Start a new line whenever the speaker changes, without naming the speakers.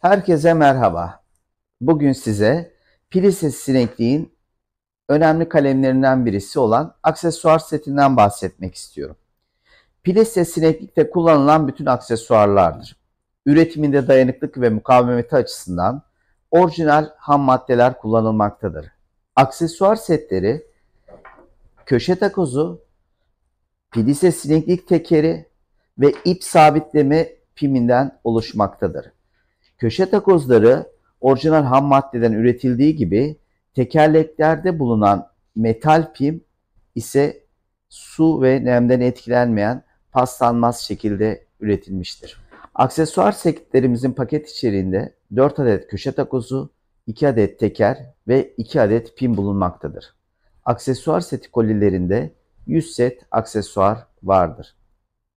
Herkese merhaba. Bugün size Pilises sinekliğin önemli kalemlerinden birisi olan aksesuar setinden bahsetmek istiyorum. Pilises sineklikte kullanılan bütün aksesuarlardır. Üretiminde dayanıklık ve mukavemeti açısından orijinal ham maddeler kullanılmaktadır. Aksesuar setleri köşe takozu, pilise sineklik tekeri ve ip sabitleme piminden oluşmaktadır. Köşe takozları orijinal ham maddeden üretildiği gibi tekerleklerde bulunan metal pim ise su ve nemden etkilenmeyen paslanmaz şekilde üretilmiştir. Aksesuar setlerimizin paket içeriğinde 4 adet köşe takozu, 2 adet teker ve 2 adet pim bulunmaktadır. Aksesuar seti kolilerinde 100 set aksesuar vardır.